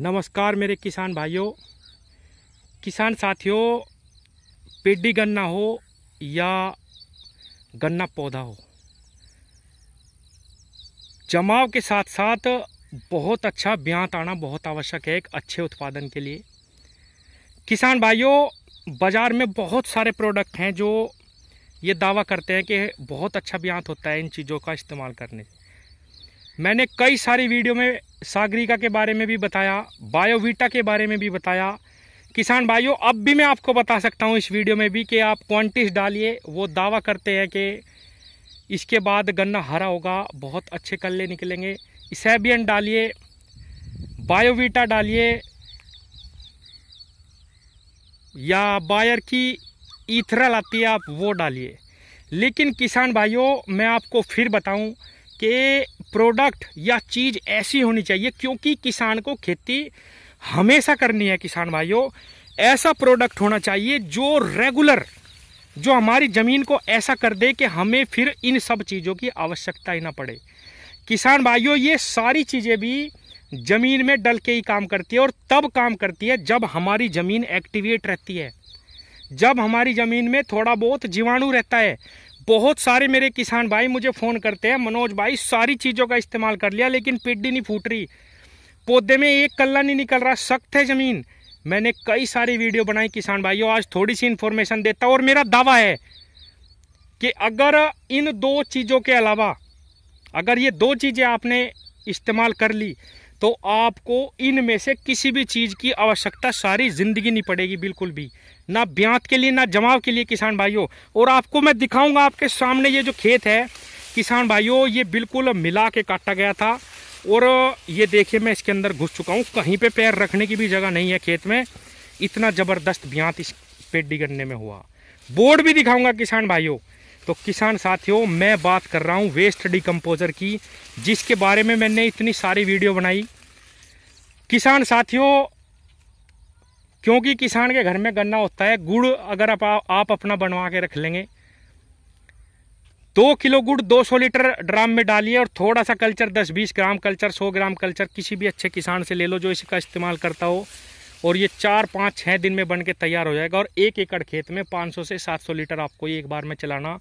नमस्कार मेरे किसान भाइयों किसान साथियों पेडी गन्ना हो या गन्ना पौधा हो जमाव के साथ साथ बहुत अच्छा ब्यांत आना बहुत आवश्यक है एक अच्छे उत्पादन के लिए किसान भाइयों बाज़ार में बहुत सारे प्रोडक्ट हैं जो ये दावा करते हैं कि बहुत अच्छा ब्यांत होता है इन चीज़ों का इस्तेमाल करने से मैंने कई सारी वीडियो में सागरिका के बारे में भी बताया बायोविटा के बारे में भी बताया किसान भाइयों अब भी मैं आपको बता सकता हूँ इस वीडियो में भी कि आप क्वांटिस डालिए वो दावा करते हैं कि इसके बाद गन्ना हरा होगा बहुत अच्छे कल्ले निकलेंगे इसेबियन डालिए बायोविटा डालिए या बायर की इथरल आती है आप वो डालिए लेकिन किसान भाइयों मैं आपको फिर बताऊं कि प्रोडक्ट या चीज़ ऐसी होनी चाहिए क्योंकि किसान को खेती हमेशा करनी है किसान भाइयों ऐसा प्रोडक्ट होना चाहिए जो रेगुलर जो हमारी ज़मीन को ऐसा कर दे कि हमें फिर इन सब चीज़ों की आवश्यकता ही ना पड़े किसान भाइयों ये सारी चीज़ें भी ज़मीन में डल के ही काम करती है और तब काम करती है जब हमारी ज़मीन एक्टिवेट रहती है जब हमारी ज़मीन में थोड़ा बहुत जीवाणु रहता है बहुत सारे मेरे किसान भाई मुझे फ़ोन करते हैं मनोज भाई सारी चीज़ों का इस्तेमाल कर लिया लेकिन पिड्डी नहीं फूट रही पौधे में एक कल्ला नहीं निकल रहा सख्त है ज़मीन मैंने कई सारी वीडियो बनाई किसान भाइयों आज थोड़ी सी इन्फॉर्मेशन देता और मेरा दावा है कि अगर इन दो चीज़ों के अलावा अगर ये दो चीज़ें आपने इस्तेमाल कर ली तो आपको इनमें से किसी भी चीज़ की आवश्यकता सारी ज़िंदगी नहीं पड़ेगी बिल्कुल भी ना ब्यात के लिए ना जमाव के लिए किसान भाइयों और आपको मैं दिखाऊंगा आपके सामने ये जो खेत है किसान भाइयों ये बिल्कुल मिला के काटा गया था और ये देखिए मैं इसके अंदर घुस चुका हूँ कहीं पे पैर रखने की भी जगह नहीं है खेत में इतना ज़बरदस्त ब्यात इस पेडी गन्ने में हुआ बोर्ड भी दिखाऊंगा किसान भाइयों तो किसान साथियों मैं बात कर रहा हूँ वेस्ट डिकम्पोज़र की जिसके बारे में मैंने इतनी सारी वीडियो बनाई किसान साथियों क्योंकि किसान के घर में गन्ना होता है गुड़ अगर आप, आप अपना बनवा के रख लेंगे दो किलो गुड़ 200 लीटर ड्राम में डालिए और थोड़ा सा culture 10-20 gram culture 100 gram culture किसी भी अच्छे किसान से ले लो जो इसका इस्तेमाल करता हो और ये चार पाँच छः दिन में बन के तैयार हो जाएगा और एक एकड़ खेत में 500 से 700 लीटर आपको एक बार में चलाना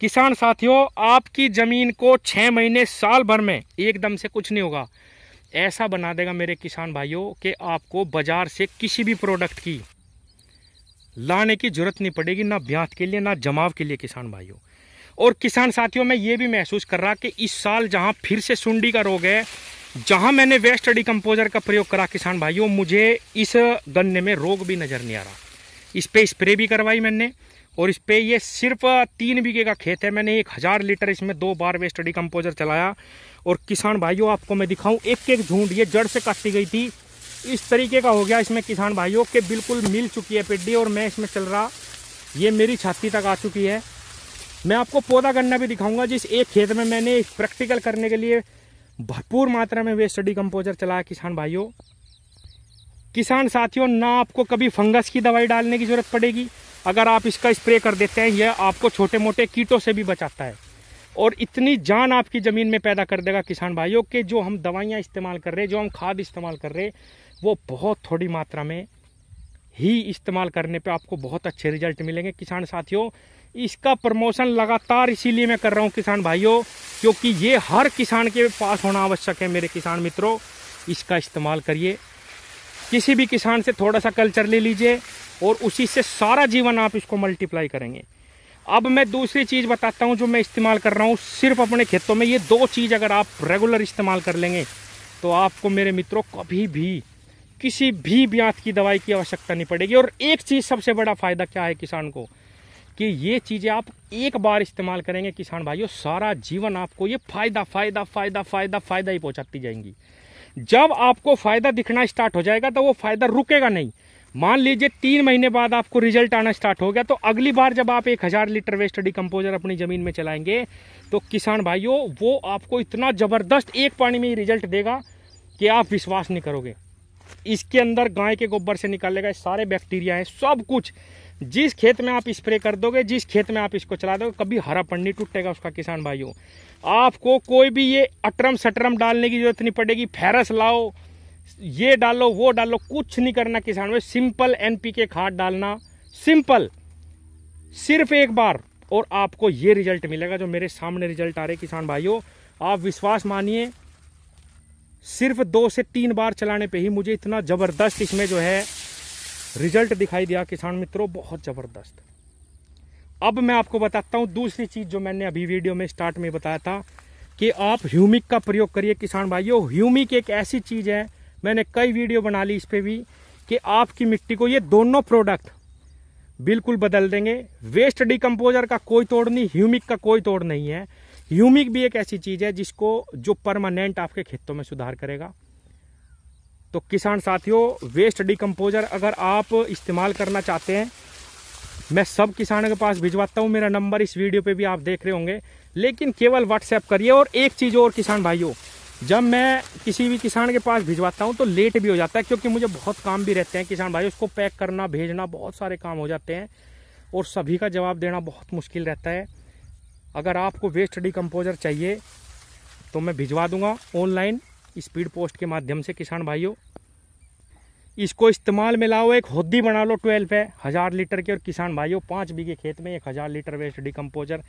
किसान साथियों आपकी ज़मीन को छः महीने साल भर में एकदम से कुछ नहीं होगा ऐसा बना देगा मेरे किसान भाइयों कि आपको बाज़ार से किसी भी प्रोडक्ट की लाने की ज़रूरत नहीं पड़ेगी ना ब्याथ के लिए ना जमाव के लिए किसान भाइयों और किसान साथियों मैं ये भी महसूस कर रहा कि इस साल जहां फिर से सुंडी का रोग है जहां मैंने वेस्ट डिकम्पोजर का प्रयोग करा किसान भाइयों मुझे इस गन्ने में रोग भी नज़र नहीं आ रहा इस पर स्प्रे भी करवाई मैंने और इस पर ये सिर्फ तीन बीघे का खेत है मैंने एक हज़ार लीटर इसमें दो बार वेस्ट डिकम्पोजर चलाया और किसान भाइयों आपको मैं दिखाऊं एक एक झूंड ये जड़ से काटी गई थी इस तरीके का हो गया इसमें किसान भाइयों के बिल्कुल मिल चुकी है पिड्डी और मैं इसमें चल रहा ये मेरी छाती तक आ चुकी है मैं आपको पौधा गन्ना भी दिखाऊंगा जिस एक खेत में मैंने प्रैक्टिकल करने के लिए भरपूर मात्रा में वेस्ट स्टडी कंपोजर चलाया किसान भाइयों किसान साथियों ना आपको कभी फंगस की दवाई डालने की ज़रूरत पड़ेगी अगर आप इसका स्प्रे कर देते हैं यह आपको छोटे मोटे कीटों से भी बचाता है और इतनी जान आपकी ज़मीन में पैदा कर देगा किसान भाइयों के जो हम दवाइयाँ इस्तेमाल कर रहे हैं जो हम खाद इस्तेमाल कर रहे वो बहुत थोड़ी मात्रा में ही इस्तेमाल करने पे आपको बहुत अच्छे रिजल्ट मिलेंगे किसान साथियों इसका प्रमोशन लगातार इसीलिए मैं कर रहा हूँ किसान भाइयों क्योंकि ये हर किसान के पास होना आवश्यक है मेरे किसान मित्रों इसका इस्तेमाल करिए किसी भी किसान से थोड़ा सा कल्चर ले लीजिए और उसी से सारा जीवन आप इसको मल्टीप्लाई करेंगे अब मैं दूसरी चीज़ बताता हूँ जो मैं इस्तेमाल कर रहा हूँ सिर्फ अपने खेतों में ये दो चीज़ अगर आप रेगुलर इस्तेमाल कर लेंगे तो आपको मेरे मित्रों कभी भी किसी भी ब्याथ की दवाई की आवश्यकता नहीं पड़ेगी और एक चीज़ सबसे बड़ा फ़ायदा क्या है किसान को कि ये चीज़ें आप एक बार इस्तेमाल करेंगे किसान भाइयों सारा जीवन आपको ये फ़ायदा फ़ायदा फ़ायदा फ़ायदा फ़ायदा ही पहुँचाती जाएंगी जब आपको फ़ायदा दिखना स्टार्ट हो जाएगा तो वो फ़ायदा रुकेगा नहीं मान लीजिए तीन महीने बाद आपको रिजल्ट आना स्टार्ट हो गया तो अगली बार जब आप एक हज़ार लीटर वेस्ट डिकम्पोजर अपनी ज़मीन में चलाएंगे तो किसान भाइयों वो आपको इतना ज़बरदस्त एक पानी में ही रिजल्ट देगा कि आप विश्वास नहीं करोगे इसके अंदर गाय के गोबर से निकालेगा सारे बैक्टीरिया हैं सब कुछ जिस खेत में आप स्प्रे कर दोगे जिस खेत में आप इसको चला दोगे कभी हरा पन्नी टूटेगा उसका किसान भाइयों आपको कोई भी ये अटरम सटरम डालने की जरूरत नहीं पड़ेगी फेरस लाओ ये डालो वो डालो कुछ नहीं करना किसान में सिंपल एनपीके खाद डालना सिंपल सिर्फ एक बार और आपको ये रिजल्ट मिलेगा जो मेरे सामने रिजल्ट आ रहे किसान भाइयों आप विश्वास मानिए सिर्फ दो से तीन बार चलाने पे ही मुझे इतना ज़बरदस्त इसमें जो है रिजल्ट दिखाई दिया किसान मित्रों बहुत ज़बरदस्त अब मैं आपको बताता हूं दूसरी चीज़ जो मैंने अभी वीडियो में स्टार्ट में बताया था कि आप ह्यूमिक का प्रयोग करिए किसान भाइयों ह्यूमिक एक ऐसी चीज़ है मैंने कई वीडियो बना ली इस पर भी कि आपकी मिट्टी को ये दोनों प्रोडक्ट बिल्कुल बदल देंगे वेस्ट डिकम्पोजर का कोई तोड़ नहीं ह्यूमिक का कोई तोड़ नहीं है ह्यूमिक भी एक ऐसी चीज़ है जिसको जो परमानेंट आपके खेतों में सुधार करेगा तो किसान साथियों वेस्ट डिकम्पोजर अगर आप इस्तेमाल करना चाहते हैं मैं सब किसानों के पास भिजवाता हूँ मेरा नंबर इस वीडियो पे भी आप देख रहे होंगे लेकिन केवल व्हाट्सएप करिए और एक चीज़ और किसान भाइयों जब मैं किसी भी किसान के पास भिजवाता हूँ तो लेट भी हो जाता है क्योंकि मुझे बहुत काम भी रहते हैं किसान भाई उसको पैक करना भेजना बहुत सारे काम हो जाते हैं और सभी का जवाब देना बहुत मुश्किल रहता है अगर आपको वेस्ट डिकम्पोजर चाहिए तो मैं भिजवा दूंगा ऑनलाइन स्पीड पोस्ट के माध्यम से किसान भाइयों इसको इस्तेमाल में लाओ एक होदी बना लो ट्वेल्व है हज़ार लीटर के और किसान भाइयों पाँच बीघे खेत में एक हज़ार लीटर वेस्ट डिकम्पोजर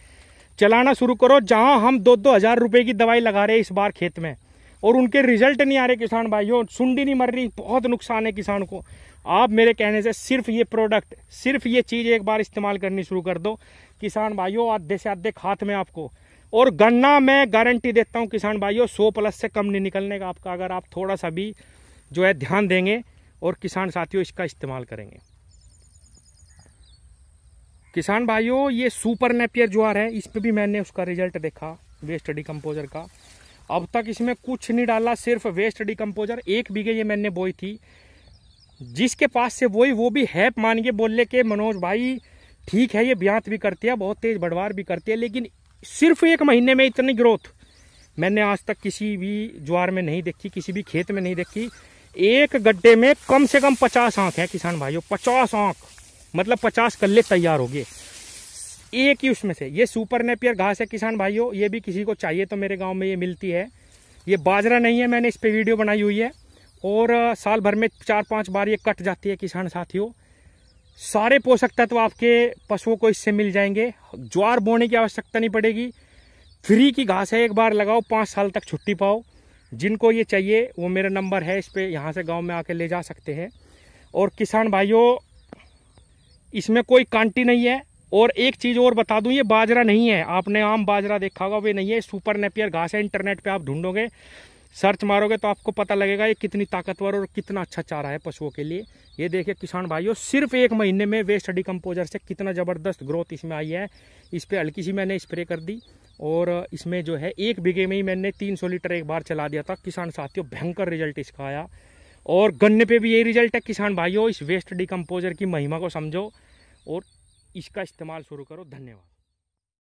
चलाना शुरू करो जहां हम दो दो हज़ार रुपये की दवाई लगा रहे हैं इस बार खेत में और उनके रिजल्ट नहीं आ रहे किसान भाइयों सुंडी नहीं मर रही बहुत नुकसान है किसान को आप मेरे कहने से सिर्फ ये प्रोडक्ट सिर्फ ये चीज़ एक बार इस्तेमाल करनी शुरू कर दो किसान भाइयों आधे से आधे खात में आपको और गन्ना मैं गारंटी देता हूँ किसान भाइयों सौ प्लस से कम नहीं निकलने का आपका अगर आप थोड़ा सा भी जो है ध्यान देंगे और किसान साथियों इसका इस्तेमाल करेंगे किसान भाइयों ये सुपर नेपियर ज्वार है इस पर भी मैंने उसका रिजल्ट देखा वेस्ट डिकम्पोजर का अब तक इसमें कुछ नहीं डाला सिर्फ वेस्ट डिकम्पोजर एक बीघे ये मैंने बोई थी जिसके पास से बोई वो भी हैप मान के ले के मनोज भाई ठीक है ये ब्यांत भी करती है बहुत तेज बढ़वार भी करती है लेकिन सिर्फ एक महीने में इतनी ग्रोथ मैंने आज तक किसी भी ज्वार में नहीं देखी किसी भी खेत में नहीं देखी एक गड्ढे में कम से कम पचास आंख है किसान भाइयों पचास आंख मतलब पचास कल्ले तैयार हो गए एक ही उसमें से ये सुपर नेपियर घास है किसान भाइयों ये भी किसी को चाहिए तो मेरे गांव में ये मिलती है ये बाजरा नहीं है मैंने इस पर वीडियो बनाई हुई है और साल भर में चार पांच बार ये कट जाती है किसान साथियों सारे पोषक तत्व आपके पशुओं को इससे मिल जाएंगे ज्वार बोने की आवश्यकता नहीं पड़ेगी फ्री की घास है एक बार लगाओ पाँच साल तक छुट्टी पाओ जिनको ये चाहिए वो मेरा नंबर है इस पर यहाँ से गाँव में आके ले जा सकते हैं और किसान भाइयों इसमें कोई कांटी नहीं है और एक चीज़ और बता दूं ये बाजरा नहीं है आपने आम बाजरा देखा होगा वे नहीं है सुपर नेपियर घास है इंटरनेट पे आप ढूंढोगे सर्च मारोगे तो आपको पता लगेगा ये कितनी ताकतवर और कितना अच्छा चारा है पशुओं के लिए ये देखिए किसान भाइयों सिर्फ एक महीने में वेस्ट डिकम्पोजर से कितना ज़बरदस्त ग्रोथ इसमें आई है इस पर हल्की सी मैंने स्प्रे कर दी और इसमें जो है एक बीघे में ही मैंने 300 लीटर एक बार चला दिया था किसान साथियों भयंकर रिजल्ट इसका आया और गन्ने पे भी यही रिजल्ट है किसान भाइयों इस वेस्ट डिकम्पोजर की महिमा को समझो और इसका इस्तेमाल शुरू करो धन्यवाद